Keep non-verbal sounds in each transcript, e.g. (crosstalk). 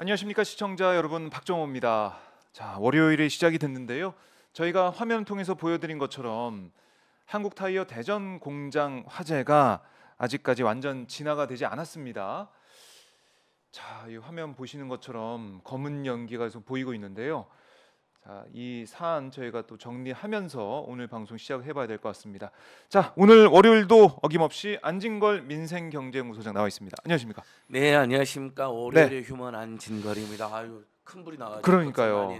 안녕하십니까 시청자 여러분 박정호입니다. 자 월요일에 시작이 됐는데요. 저희가 화면 통해서 보여드린 것처럼 한국 타이어 대전 공장 화재가 아직까지 완전 진화가 되지 않았습니다. 자 이 화면 보시는 것처럼 검은 연기가 계속 보이고 있는데요. 자, 이 사안 저희가 또 정리하면서 오늘 방송 시작해 봐야 될 것 같습니다. 자, 오늘 월요일도 어김없이 안진걸 민생경제연구소장 나와 있습니다. 안녕하십니까? 네, 안녕하십니까? 월요일의 네. 휴먼 안진걸입니다. 아유, 큰 불이 나가지고 그러니까요.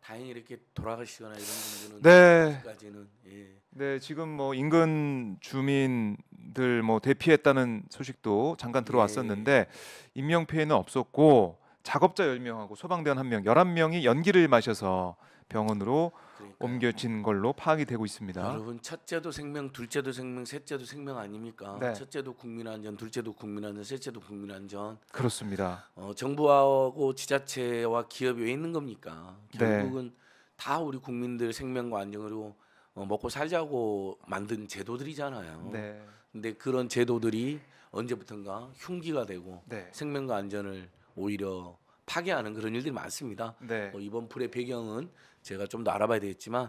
다행히 이렇게 돌아갈 시거나 이런 분들은 네. 까지는 예. 네, 지금 뭐 인근 주민들 뭐 대피했다는 소식도 잠깐 예. 들어왔었는데 네. 인명 피해는 없었고 작업자 10명하고 소방대원 1명, 11명이 연기를 마셔서 병원으로 그러니까요. 옮겨진 걸로 파악이 되고 있습니다. 여러분 첫째도 생명, 둘째도 생명, 셋째도 생명 아닙니까? 네. 첫째도 국민안전, 둘째도 국민안전, 셋째도 국민안전. 그렇습니다. 어, 정부하고 지자체와 기업이 왜 있는 겁니까? 네. 결국은 네. 다 우리 국민들 생명과 안정으로 어, 먹고 살자고 만든 제도들이잖아요. 네. 근데 그런 제도들이 언제부턴가 흉기가 되고 네. 생명과 안전을 오히려 파괴하는 그런 일들이 많습니다. 네. 어, 이번 풀의 배경은 제가 좀 더 알아봐야 되겠지만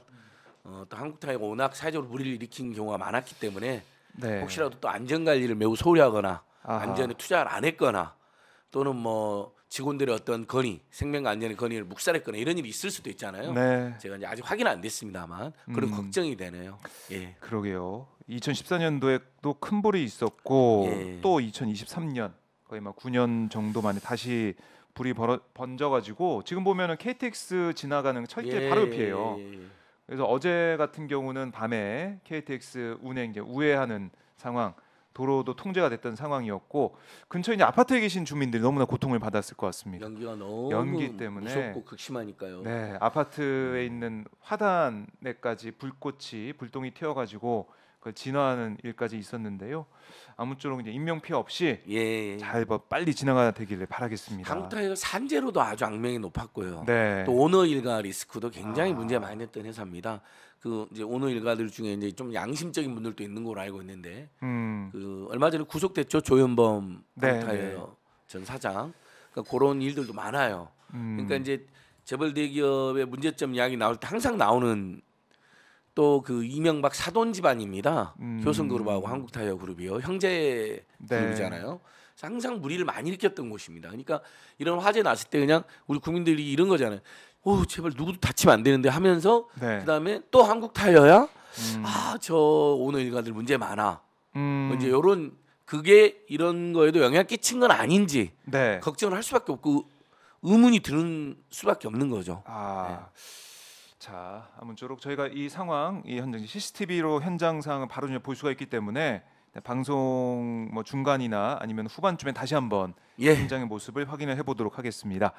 어, 또 한국 타이가 워낙 사회적으로 불의를 일으킨 경우가 많았기 때문에 네. 혹시라도 또 안전 관리를 매우 소홀히 하거나 아하. 안전에 투자를 안 했거나 또는 뭐 직원들의 어떤 건의, 생명과 안전의 건의를 묵살했거나 이런 일이 있을 수도 있잖아요. 네. 제가 이제 아직 확인 안 됐습니다만 그런 음. 걱정이 되네요. 예. 그러게요. 2014년도에도 큰 불이 있었고 예. 또 2023년 거의 막 9년 정도 만에 다시 불이 벌어, 번져가지고 지금 보면은 KTX 지나가는 철길 예, 바로 옆이에요. 예, 예, 예, 그래서 어제 같은 경우는 밤에 KTX 운행 이제 우회하는 상황, 도로도 통제가 됐던 상황이었고 근처 이제 아파트에 계신 주민들이 너무나 고통을 받았을 것 같습니다. 연기가 너무 연기 때문에 무섭고 극심하니까요. 네, 아파트에 있는 화단에까지 불꽃이 불똥이 튀어가지고 그 진화하는 일까지 있었는데요. 아무쪼록 이제 인명 피해 없이 예. 잘 뭐 빨리 지나가 되기를 바라겠습니다. 한타이거 산재로도 아주 악명이 높았고요. 네. 또 오너 일가 리스크도 굉장히 아. 문제 많이 냈던 회사입니다. 그 이제 오너 일가들 중에 이제 좀 양심적인 분들도 있는 걸로 알고 있는데 음. 그 얼마 전에 구속됐죠 조현범 한타이어 네. 네. 전 사장. 그러니까 그런 일들도 많아요. 음. 그러니까 이제 재벌 대기업의 문제점 이야기 나올 때 항상 나오는 또그 이명박 사돈 집안입니다. 음. 효성그룹하고 한국타이어그룹이요. 형제 네. 그룹이잖아요. 항상 무리를 많이 일으켰던 곳입니다. 그러니까 이런 화재 났을 때 그냥 우리 국민들이 이런 거잖아요. 오 제발 누구도 다치면 안 되는데 하면서 네. 그다음에 또 한국 타이어야 음. 아저 오너 일가들 문제 많아 음. 이제 요런 그게 이런 거에도 영향 끼친 건 아닌지 네. 걱정을 할 수밖에 없고 의문이 드는 수밖에 없는 거죠. 아. 네. 자, 아무쪼록 저희가 이 상황, 이 현장 CCTV로 현장 상황을 바로 볼 수가 있기 때문에 네, 방송 뭐 중간이나 아니면 후반쯤에 다시 한번 예. 현장의 모습을 확인을 해보도록 하겠습니다.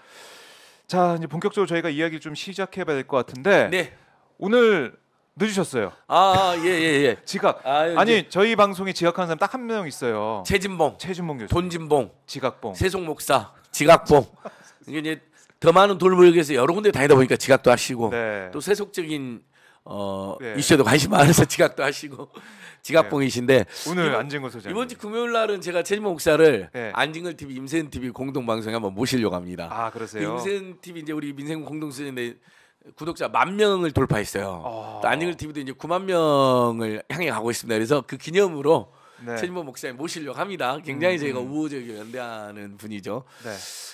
자, 이제 본격적으로 저희가 이야기를 좀 시작해봐야 될 것 같은데 네. 오늘 늦으셨어요. 아, 예, 예, 예. 지각. 아, 예, 니 저희 방송에 지각하는 사람 딱 한 명 있어요. 최진봉. 최진봉 교수. 돈진봉. 지각봉. 세송 목사. 지각봉. 이게 (laughs) 이제 더 많은 돈을 벌기 위해서 여러 군데 다니다 보니까 지각도 하시고 네. 또 세속적인 어 네. 이슈에도 관심 많아서 (laughs) 지각도 하시고 지각봉이신데 네. 오늘 안진걸 소장 이번 주 금요일 날은 제가 최진 목사를 네. 안진걸 TV 임세은 TV 공동 방송에 한번 모시려고 합니다. 아 그러세요? 임세은 TV 이제 우리 민생 공동 소장인 구독자 만 명을 돌파했어요. 어... 또 안진걸 TV도 이제 9만 명을 향해 가고 있습니다. 그래서 그 기념으로 네. 최진범 목사님 모시려고 합니다. 굉장히 음, 저희가 음. 우호적이고 연대하는 분이죠. 네.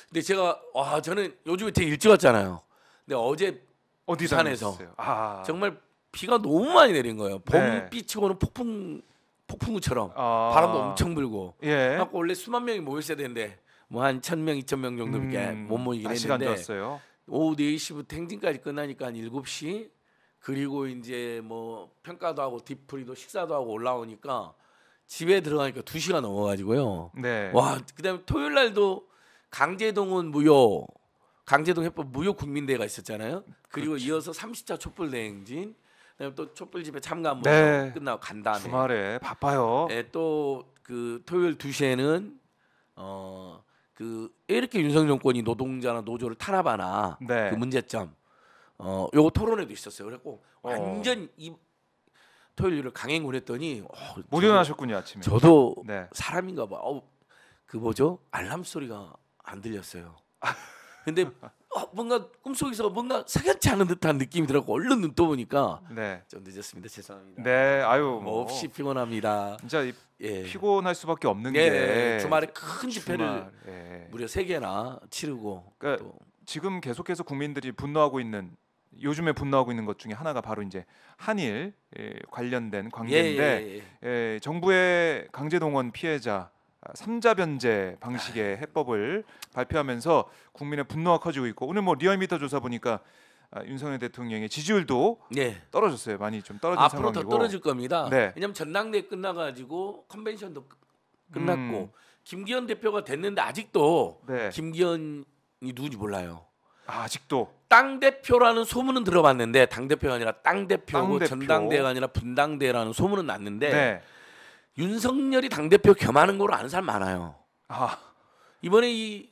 근데 제가 와 저는 요즘에 되게 일찍 왔잖아요. 근데 어제 어디 산에서 아. 정말 비가 너무 많이 내린 거예요. 네. 봄비치고는 폭풍 폭풍우처럼 아. 바람도 엄청 불고. 예. 그 원래 수만 명이 모였어야되는데뭐 한1 0 0 0 명, 2 0 0 0명 정도밖에 음, 못 모이긴 아, 했는데 왔어요. 오후 4시부터 행진까지 끝나니까 한 7시 그리고 이제 뭐 평가도 하고 디프리도 식사도 하고 올라오니까 집에 들어가니까 2시가 넘어가지고요. 네. 와, 그다음에 토요일 날도 강제동원 무효, 강제동 해법 무효 국민대회가 있었잖아요. 그리고 그렇죠. 이어서 30차 촛불 대행진, 그다음에 또 촛불 집회 참가한 번 네. 끝나고 간 다음에 주말에 바빠요. 예, 네, 또그 토요일 2시에는 어그 이렇게 윤석열 정권이 노동자나 노조를 탄압하나 네. 그 문제점 어 요거 토론회도 있었어요. 그래갖고 어. 완전 이, 토요일을 강행을 했더니 어, 못 일어나셨군요 아침에. 저도 네. 사람인가 봐. 어, 그 뭐죠? 알람 소리가 안 들렸어요. (laughs) 근데 어, 뭔가 꿈속에서 뭔가 사견치 않은 듯한 느낌이 들었고 얼른 눈 떠보니까 네. 좀 늦었습니다. 죄송합니다. 네, 아유 뭐, 뭐 없이 피곤합니다. 진짜 이, 예. 피곤할 수밖에 없는 예, 게 주말에 큰 집회를 주말, 예. 무려 세 개나 치르고 그러니까 지금 계속해서 국민들이 분노하고 있는 요즘에 분노하고 있는 것 중에 하나가 바로 이제 한일 예, 관련된 관계인데 예, 예, 예. 예 정부의 강제 동원 피해자 삼자 변제 방식의 아. 해법을 발표하면서 국민의 분노가 커지고 있고 오늘 뭐 리얼미터 조사 보니까 아, 윤석열 대통령의 지지율도 예. 떨어졌어요. 많이 좀 떨어진 앞으로 상황이고 앞으로 더 떨어질 겁니다. 네. 왜냐하면 전당대 회 끝나가지고 컨벤션도 끝났고 음. 김기현 대표가 됐는데 아직도 네. 김기현이 누군지 몰라요. 아, 직도땅 대표라는 소문은 들어봤는데 당 대표가 아니라 땅 대표고 당대표. 전당대회가 아니라 분당대라는 소문은 났는데 네. 윤석열이 당 대표 겸하는 걸로 아는 사람 많아요. 아. 이번에 이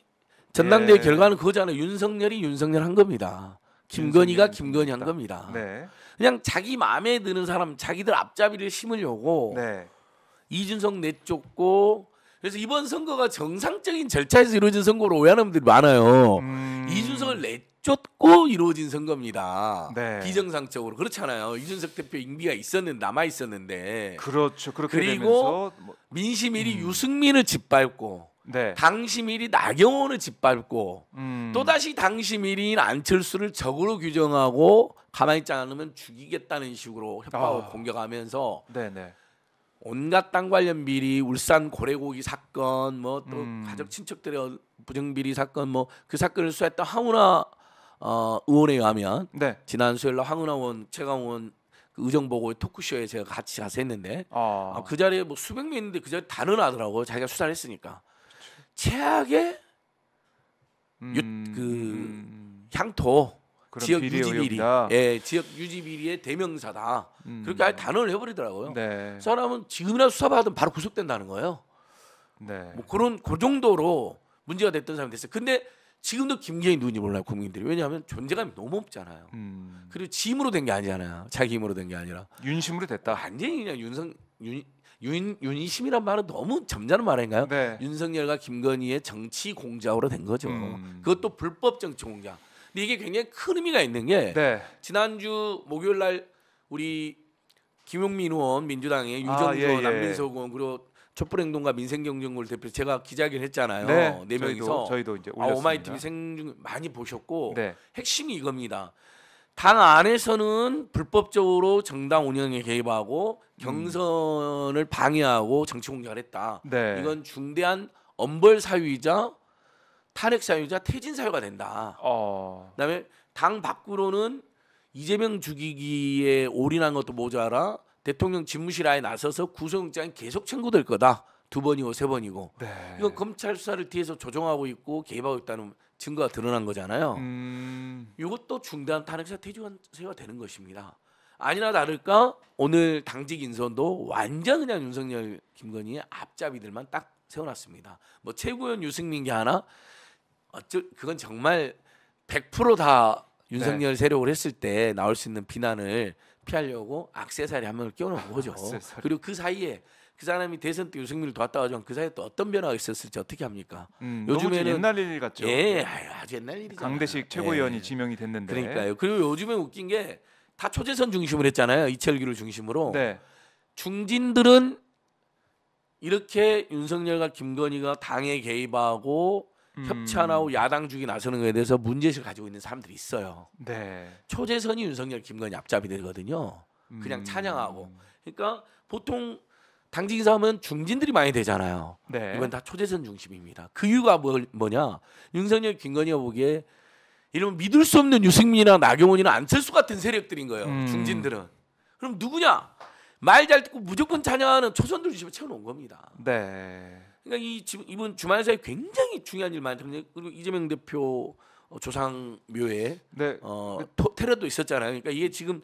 전당대회 예. 결과는 그거잖아요. 윤석열이 윤석열 한 겁니다. 김건희가 김건희 한 겁니다. 네. 그냥 자기 마음에 드는 사람 자기들 앞잡이를 심으려고 네. 이준석 내쫓고 그래서 이번 선거가 정상적인 절차에서 이루어진 선거로 오해하는 분들이 많아요. 음... 이준석을 내쫓고 이루어진 선거입니다. 네. 비정상적으로 그렇잖아요. 이준석 대표 임기가 있었는 데 남아 있었는데 그렇죠. 그렇게 그리고 뭐... 민심 1위 음. 유승민을 짓밟고 네. 당심 1위 나경원을 짓밟고 음. 또다시 당심 1위인 안철수를 적으로 규정하고 가만히 있지 않으면 죽이겠다는 식으로 협박을 아. 공격하면서 네네. 온갖 땅 관련 비리, 울산 고래고기 사건, 뭐또 음. 가족 친척들의 부정 비리 사건, 뭐 그 사건을 수사했던 황운하 어, 의원에 의하면 네. 지난 수요일 날 황운하 의원, 최강 의원 그 의정보고의 토크쇼에 제가 같이 가서 했는데 아. 아, 그 자리에 뭐 수백 명 있는데 그 자리 다 늘어나더라고 자기가 수사를 했으니까 최악의 음. 유, 그 음, 음, 음. 향토 지역 유지 비리, 예, 지역 유지 비리의 대명사다. 음. 그렇게 아예 단언을 해버리더라고요. 네. 사람은 지금이나 수사받으면 바로 구속된다는 거예요. 네. 뭐 그런 그 정도로 문제가 됐던 사람이 됐어요. 근데 지금도 김기현이 누군 몰라요 국민들이 왜냐하면 존재감이 너무 없잖아요. 음. 그리고 짐으로 된 게 아니잖아요. 자기 힘으로 된 게 아니라 윤심으로 됐다. 완전히 그냥 윤성 윤 윤, 윤이심이란 말은 너무 점잖은 말인가요? 네. 윤석열과 김건희의 정치 공작으로 된 거죠. 음. 그것도 불법 정치 공작. 근데 이게 굉장히 큰 의미가 있는 게 네. 지난주 목요일 날 우리 김용민 의원 민주당의 유정주 아, 예, 예. 남민석 의원 그리고 촛불행동과 민생경쟁을 대표 제가 기자회견 했잖아요. 네, 네 명이서 저희도, 저희도 이제 아, 올렸습니다. 아, 오마이TV 생중 많이 보셨고 네. 핵심이 이겁니다. 당 안에서는 불법적으로 정당 운영에 개입하고 경선을 방해하고 정치 공격을 했다. 네. 이건 중대한 엄벌 사유이자 탄핵 사유자 퇴진 사유가 된다. 어. 그다음에 당 밖으로는 이재명 죽이기에 올인한 것도 모자라 대통령 집무실 안에 나서서 구속영장이 계속 청구될 거다. 두 번이고 세 번이고 네. 이건 검찰 수사를 뒤에서 조정하고 있고 개입하고 있다는 증거가 드러난 거잖아요. 음. 이것도 중단 탄핵사 퇴진유가 되는 것입니다. 아니나 다를까 오늘 당직 인선도 완전 그냥 윤석열 김건희의 앞잡이들만 딱 세워놨습니다. 뭐 최고위원 유승민 게 하나 어쩌, 아, 그건 정말 100%다 윤석열 네. 세력을 했을 때 나올 수 있는 비난을 피하려고 악세사리 한 명을 끼워놓은 아, 거죠. 악 그리고 그 사이에 그 사람이 대선 때 윤석열을 도왔다고 하지만 그 사이에 또 어떤 변화가 있었을지 어떻게 합니까? 음, 요즘에는 옛날 일 같죠. 예, 네. 아주 옛날 일이죠. 강대식 최고위원이 예. 지명이 됐는데. 그러니까요. 그리고 요즘에 웃긴 게 다 초재선 중심으로 했잖아요. 이철규를 중심으로. 네. 중진들은 이렇게 윤석열과 김건희가 당에 개입하고 음. 협찬 하고 야당 중기 나서는 거에 대해서 문제의식을 가지고 있는 사람들이 있어요. 네. 초재선이 윤석열, 김건희 앞잡이 되거든요. 그냥 음. 찬양하고. 그러니까 보통 당직 인사하면 중진들이 많이 되잖아요. 네. 이건 다 초재선 중심입니다. 그 이유가 뭘, 뭐, 뭐냐? 윤석열, 김건희가 보기에 이러면 믿을 수 없는 유승민이나 나경원이나 안철수 같은 세력들인 거예요. 음. 중진들은. 그럼 누구냐? 말 잘 듣고 무조건 찬양하는 초선들 중심을 채워놓은 겁니다. 네. 그러니까 이 지금 이번 주말 사이 굉장히 중요한 일 많거든요. 그리고 이재명 대표 어, 조상 묘에 네. 어, 테러도 있었잖아요. 그러니까 이게 지금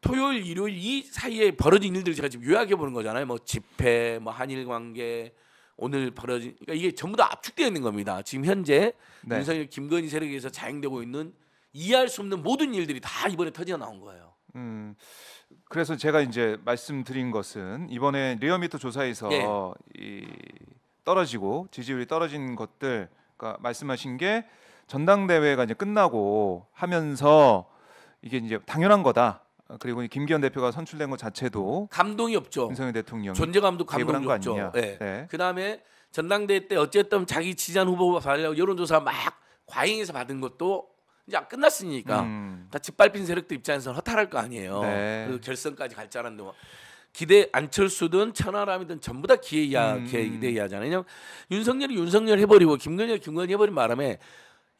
토요일, 일요일 이 사이에 벌어진 일들 제가 지금 요약해 보는 거잖아요. 뭐 집회, 뭐 한일 관계, 오늘 벌어진 그러니까 이게 전부 다 압축되어 있는 겁니다. 지금 현재 네. 윤석열, 김건희 세력에서 자행되고 있는 이해할 수 없는 모든 일들이 다 이번에 터져 나온 거예요. 음, 그래서 제가 이제 말씀드린 것은 이번에 리얼미터 조사에서 네. 이 떨어지고 지지율이 떨어진 것들 그러니까 말씀하신 게 전당대회가 이제 끝나고 하면서 이게 이제 당연한 거다. 그리고 김기현 대표가 선출된 것 자체도 감동이 없죠. 윤석열 대통령 존재감도 감동이 없죠. 네. 네. 그다음에 전당대회 때 어쨌든 자기 지지한 후보 가 발려 여론조사 막 과잉해서 받은 것도 이제 안 끝났으니까 음. 다 짓밟힌 세력들 입장에서는 허탈할 거 아니에요. 네. 그래서 결선까지 갈줄알데 뭐. 기대 안철수든 천하람이든 전부 다 기회 이야 음. 기대 이야잖아요. 윤석열이 윤석열 해버리고 김건희가 김건희 해버린 바람에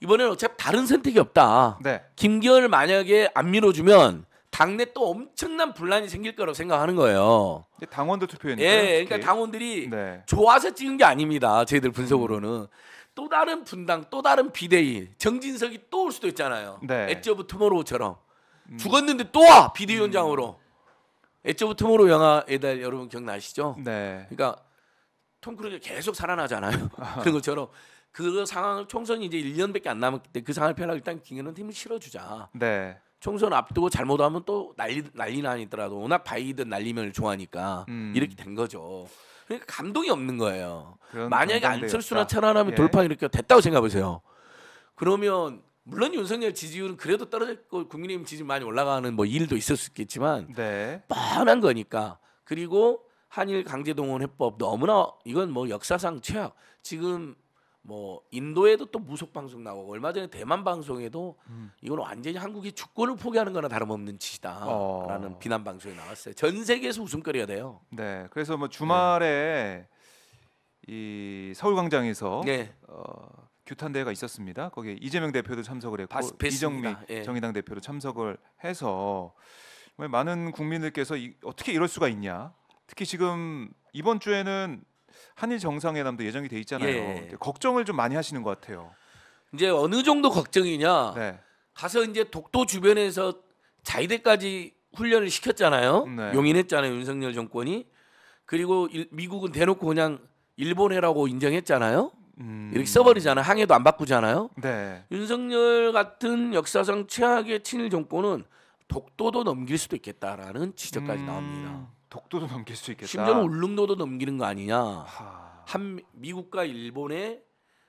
이번에는 어차피 다른 선택이 없다. 네. 김기현을 만약에 안 밀어주면 당내 또 엄청난 분란이 생길 거라고 생각하는 거예요. 당원들 투표니까 예, 그러니까 당원들이 네. 좋아서 찍은 게 아닙니다. 저희들 분석으로는. 음. 또 다른 분당, 또 다른 비대위, 정진석이 또 올 수도 있잖아요. 네. 엣지 오브 투모로우처럼 음. 죽었는데 또 와 비대위 원장으로. 음. 엣지 오브 투모로우 영화에 대한 여러분 기억나시죠? 네. 그러니까 톰 크루즈 계속 살아나잖아요. (laughs) 아. 그런 것처럼 그 상황을 총선이 이제 1년밖에 안 남았기 때문에 그 상황을 편하게 일단 김건은 팀을 실어주자. 네. 총선 앞두고 잘못하면 또 난리 난리 나니더라도 워낙 바이든 날리면 을 좋아하니까 음. 이렇게 된 거죠. 그러니까 감동이 없는 거예요. 만약에 안철수나 천안함이 예. 돌파 이렇게 됐다고 생각해보세요. 그러면 물론 윤석열 지지율은 그래도 떨어질 거 국민의힘 지지 많이 올라가는 뭐 일도 있을 수 있겠지만 네. 뻔한 거니까 그리고 한일 강제동원 해법 너무나 이건 뭐 역사상 최악 지금 뭐 인도에도 또 무속 방송 나오고 얼마 전에 대만 방송에도 음. 이건 완전히 한국이 주권을 포기하는 거나 다름없는 짓이다라는 어. 비난 방송이 나왔어요. 전 세계에서 웃음거리가 돼요. 네, 그래서 뭐 주말에 네. 이 서울광장에서 네. 어, 규탄 대회가 있었습니다. 거기에 이재명 대표도 참석을 했고 바스, 이정미 예. 정의당 대표도 참석을 해서 많은 국민들께서 이, 어떻게 이럴 수가 있냐. 특히 지금 이번 주에는 한일 정상회담도 예정이 돼 있잖아요. 예. 걱정을 좀 많이 하시는 것 같아요. 이제 어느 정도 걱정이냐? 네. 가서 이제 독도 주변에서 자위대까지 훈련을 시켰잖아요. 네. 용인했잖아요. 윤석열 정권이. 그리고 일, 미국은 대놓고 그냥 일본 해라고 인정했잖아요. 음... 이렇게 써버리잖아요. 항해도 안 바꾸잖아요. 네. 윤석열 같은 역사상 최악의 친일 정권은 독도도 넘길 수도 있겠다라는 지적까지 음... 나옵니다. 독도도 넘길 수 있겠다. 심지어 울릉도도 넘기는 거 아니냐. 하... 한 미국과 일본의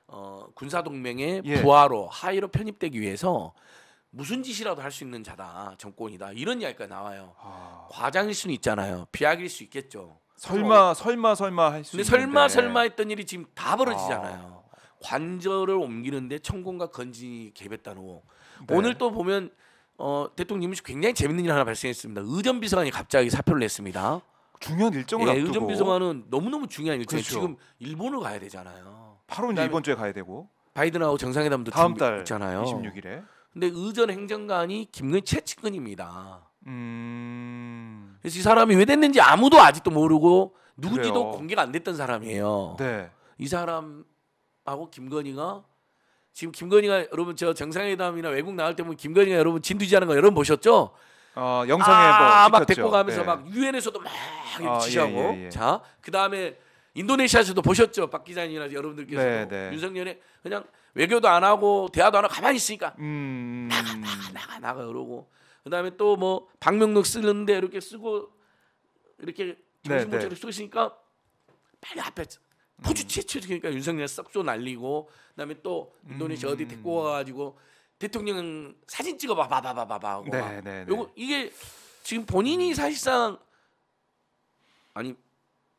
어, 군사 동맹의 예. 부하로 하이로 편입되기 위해서 무슨 짓이라도 할 수 있는 자다 정권이다 이런 이야기가 나와요. 하... 과장일 수는 있잖아요. 비약일 수 있겠죠. 설마 어, 설마 설마 할수 근데 있는데. 설마 했던 일이 지금 다 벌어지잖아요. 아... 관절을 옮기는데 천공과 건진이 개뱉다는 네. 오늘 또 보면 어, 대통령님이 굉장히 재밌는 일 하나 발생했습니다. 의전 비서관이 갑자기 사표를 냈습니다. 중요한 일정을 예, 앞두고. 의전 비서관은 너무너무 중요한 일정. 그렇죠. 지금 일본을 가야 되잖아요. 8월 이번 주에 가야 되고. 바이든하고 정상회담도 다음 달 있잖아요. 26일에. 근데 의전 행정관이 김근희 최측근입니다. 음... 그래서 이 사람이 왜 됐는지 아무도 아직도 모르고 누군지도 그래요. 공개가 안 됐던 사람이에요. 네. 이 사람하고 김건희가 지금 김건희가 여러분 저 정상회담이나 외국 나갈 때 보면 김건희가 여러분 진두지하는 거 여러분 보셨죠? 어, 영상에 뭐 아, 뭐막 데리고 가면서 네. 막 유엔에서도 막 어, 지시하고 예, 예, 예. 자 그다음에 인도네시아에서도 보셨죠 박 기자님이나 여러분들께서 네, 네. 윤석열이 그냥 외교도 안 하고 대화도 안 하고 가만히 있으니까 음... 나가 나가 나가 나가 이러고 그다음에 또 뭐 박명록 쓰는데 이렇게 쓰고 이렇게 네, 네. 정신문제로 쓰고 있으니까 빨리 앞에 포주 최초 그러니까 윤석열 썩도 날리고 그다음에 또 인도네시아 어디 음. 데리고 와가지고 대통령 사진 찍어봐 봐봐 봐봐봐 하고 네, 네, 네. 요거 이게 지금 본인이 사실상 아니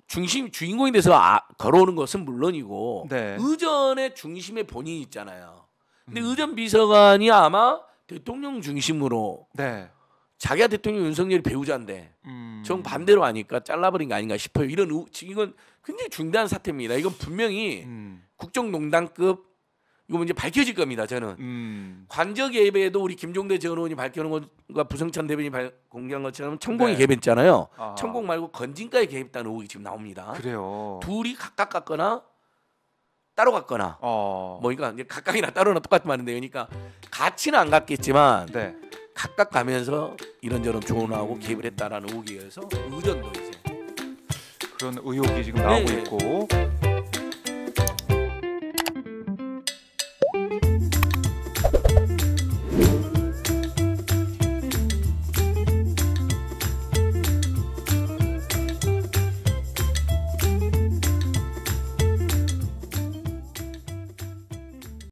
중심 주인공이 돼서 아, 걸어오는 것은 물론이고 네. 의전의 중심에 본인이 있잖아요. 근데 음. 의전 비서관이 아마 대통령 중심으로 네. 자기가 대통령 윤석열이 배우자인데 음. 정 반대로 하니까 잘라버린 거 아닌가 싶어요. 이런 우, 지 이건 굉장히 중대한 사태입니다. 이건 분명히 음. 국정농단급 이거 이제 밝혀질 겁니다. 저는 음. 관저 개입에도 우리 김종대 전 의원이 밝혀놓은 것과 부성찬 대변인이 공개한 것처럼 천공이 네. 개입했잖아요. 아. 천공 말고 건진가에 개입했다는 의혹이 지금 나옵니다. 그래요. 둘이 각각 갔거나 따로 갔거나 어. 뭐 그러니까 각각이나 따로나 똑같은 말인데 그러니까 같이는 안 갔겠지만. 네. 각각 가면서 이런저런 조언하고 개입을 했다라는 의혹에서 의전도 이제 그런 의혹이 지금 나오고 네. 있고